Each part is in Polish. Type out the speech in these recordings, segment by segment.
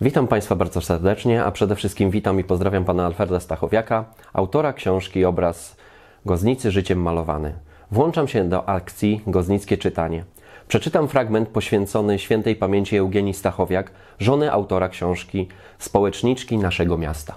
Witam Państwa bardzo serdecznie, a przede wszystkim witam i pozdrawiam Pana Alferda Stachowiaka, autora książki Obraz Goznicy życiem malowany. Włączam się do akcji Goznickie Czytanie. Przeczytam fragment poświęcony świętej pamięci Eugenii Stachowiak, żony autora książki Społeczniczki naszego miasta.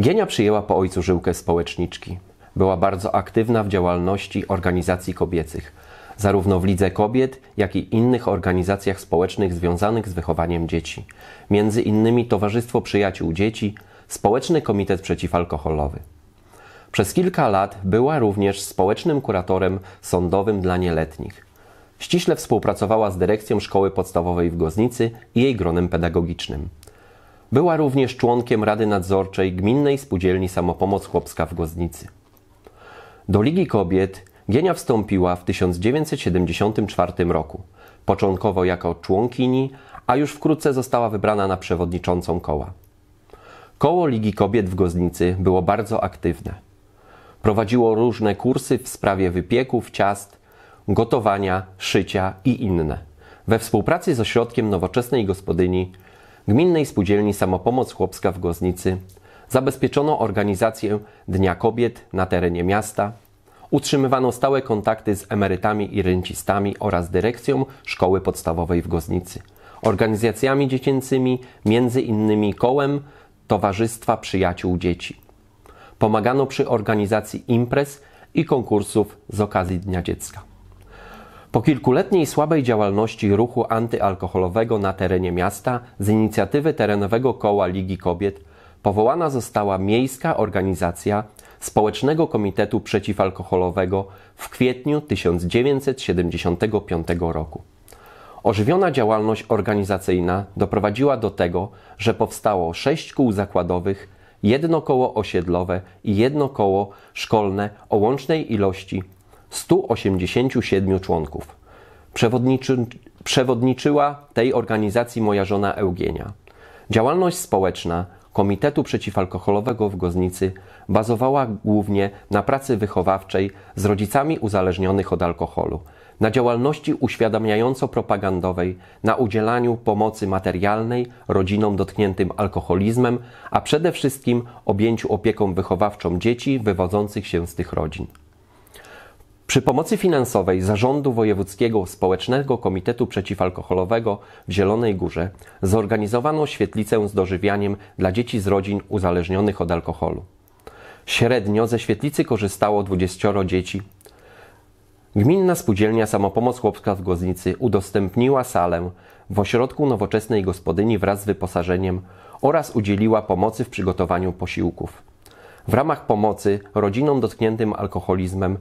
Gienia przyjęła po ojcu żyłkę społeczniczki. Była bardzo aktywna w działalności organizacji kobiecych – zarówno w Lidze Kobiet, jak i innych organizacjach społecznych związanych z wychowaniem dzieci, między innymi Towarzystwo Przyjaciół Dzieci, Społeczny Komitet Przeciwalkoholowy. Przez kilka lat była również społecznym kuratorem sądowym dla nieletnich. Ściśle współpracowała z dyrekcją szkoły podstawowej w Goznicy i jej gronem pedagogicznym. Była również członkiem Rady Nadzorczej Gminnej Spółdzielni Samopomoc Chłopska w Goznicy. Do Ligi Kobiet Gienia wstąpiła w 1974 roku, początkowo jako członkini, a już wkrótce została wybrana na przewodniczącą koła. Koło Ligi Kobiet w Goznicy było bardzo aktywne. Prowadziło różne kursy w sprawie wypieków, ciast, gotowania, szycia i inne. We współpracy z Ośrodkiem Nowoczesnej Gospodyni Gminnej Spółdzielni Samopomoc Chłopska w Goznicy zabezpieczono organizację Dnia Kobiet na terenie miasta – Utrzymywano stałe kontakty z emerytami i rencistami oraz dyrekcją szkoły podstawowej w Goznicy, organizacjami dziecięcymi, między innymi kołem Towarzystwa Przyjaciół Dzieci. Pomagano przy organizacji imprez i konkursów z okazji Dnia Dziecka. Po kilkuletniej słabej działalności ruchu antyalkoholowego na terenie miasta z inicjatywy terenowego koła Ligi Kobiet powołana została Miejska Organizacja Społecznego Komitetu Przeciwalkoholowego w kwietniu 1975 roku. Ożywiona działalność organizacyjna doprowadziła do tego, że powstało sześć kół zakładowych, jedno koło osiedlowe i jedno koło szkolne o łącznej ilości 187 członków. Przewodniczy, przewodniczyła tej organizacji moja żona Eugenia. Działalność społeczna Komitetu Przeciwalkoholowego w Goznicy bazowała głównie na pracy wychowawczej z rodzicami uzależnionych od alkoholu, na działalności uświadamiająco-propagandowej, na udzielaniu pomocy materialnej rodzinom dotkniętym alkoholizmem, a przede wszystkim objęciu opieką wychowawczą dzieci wywodzących się z tych rodzin. Przy pomocy finansowej Zarządu Wojewódzkiego Społecznego Komitetu Przeciwalkoholowego w Zielonej Górze zorganizowano świetlicę z dożywianiem dla dzieci z rodzin uzależnionych od alkoholu. Średnio ze świetlicy korzystało 20 dzieci. Gminna Spółdzielnia Samopomoc Chłopska w Głoznicy udostępniła salę w ośrodku nowoczesnej gospodyni wraz z wyposażeniem oraz udzieliła pomocy w przygotowaniu posiłków. W ramach pomocy rodzinom dotkniętym alkoholizmem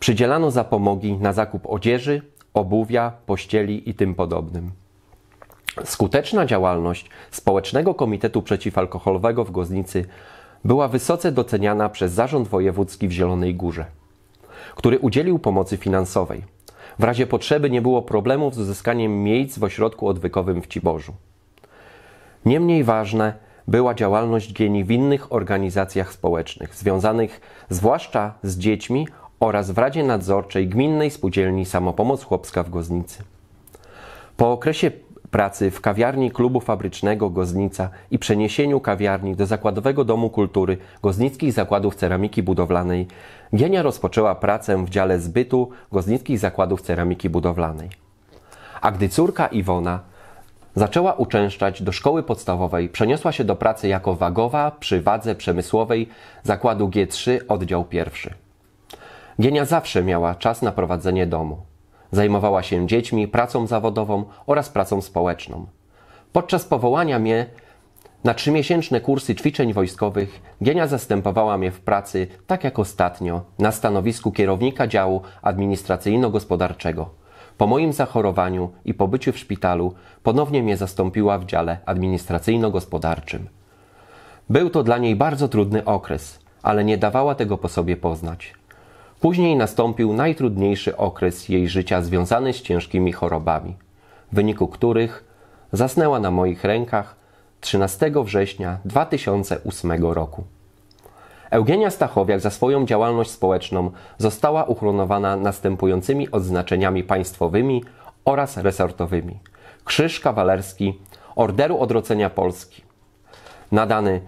Przydzielano zapomogi na zakup odzieży, obuwia, pościeli i tym podobnym. Skuteczna działalność Społecznego Komitetu Przeciwalkoholowego w Goznicy była wysoce doceniana przez Zarząd Wojewódzki w Zielonej Górze, który udzielił pomocy finansowej. W razie potrzeby nie było problemów z uzyskaniem miejsc w ośrodku odwykowym w Ciborzu. Niemniej ważne była działalność GIENI w innych organizacjach społecznych, związanych zwłaszcza z dziećmi oraz w Radzie Nadzorczej Gminnej Spółdzielni Samopomoc Chłopska w Goznicy. Po okresie pracy w kawiarni klubu fabrycznego Goznica i przeniesieniu kawiarni do Zakładowego Domu Kultury Goznickich Zakładów Ceramiki Budowlanej, Gienia rozpoczęła pracę w dziale zbytu Goznickich Zakładów Ceramiki Budowlanej. A gdy córka Iwona zaczęła uczęszczać do szkoły podstawowej, przeniosła się do pracy jako wagowa przy wadze przemysłowej Zakładu G3 oddział pierwszy. Gienia zawsze miała czas na prowadzenie domu. Zajmowała się dziećmi, pracą zawodową oraz pracą społeczną. Podczas powołania mnie na trzymiesięczne kursy ćwiczeń wojskowych Gienia zastępowała mnie w pracy, tak jak ostatnio, na stanowisku kierownika działu administracyjno-gospodarczego. Po moim zachorowaniu i pobyciu w szpitalu ponownie mnie zastąpiła w dziale administracyjno-gospodarczym. Był to dla niej bardzo trudny okres, ale nie dawała tego po sobie poznać. Później nastąpił najtrudniejszy okres jej życia związany z ciężkimi chorobami, w wyniku których zasnęła na moich rękach 13 września 2008 roku. Eugenia Stachowiak za swoją działalność społeczną została uchronowana następującymi odznaczeniami państwowymi oraz resortowymi. Krzyż Kawalerski Orderu Odrodzenia Polski, nadany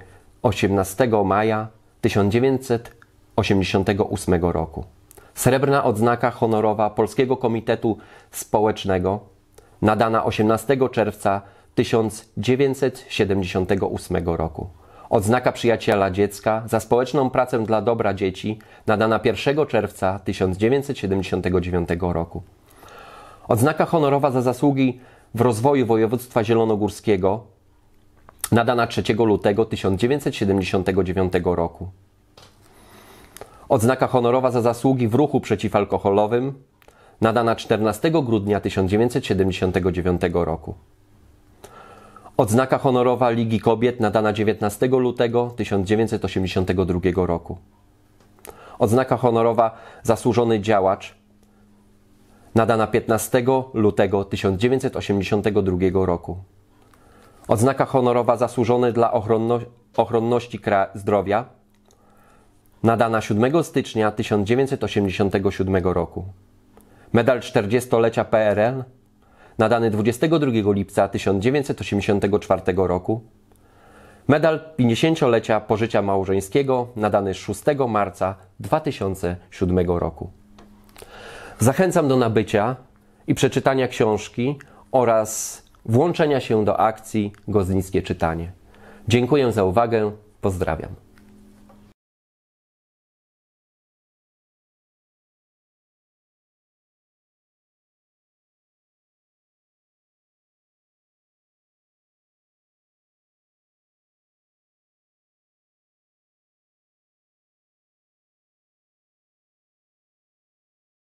18 maja 1900 1988 roku. Srebrna odznaka honorowa Polskiego Komitetu Społecznego nadana 18 czerwca 1978 roku. Odznaka Przyjaciela Dziecka za społeczną pracę dla dobra dzieci nadana 1 czerwca 1979 roku. Odznaka honorowa za zasługi w rozwoju województwa zielonogórskiego nadana 3 lutego 1979 roku. Odznaka honorowa za zasługi w ruchu przeciwalkoholowym nadana 14 grudnia 1979 roku. Odznaka honorowa Ligi Kobiet nadana 19 lutego 1982 roku. Odznaka honorowa Zasłużony Działacz nadana 15 lutego 1982 roku. Odznaka honorowa Zasłużony dla ochronno- ochronności zdrowia nadana 7 stycznia 1987 roku. Medal 40-lecia PRL, nadany 22 lipca 1984 roku. Medal 50-lecia pożycia małżeńskiego, nadany 6 marca 2007 roku. Zachęcam do nabycia i przeczytania książki oraz włączenia się do akcji Goznickie Czytanie. Dziękuję za uwagę, pozdrawiam.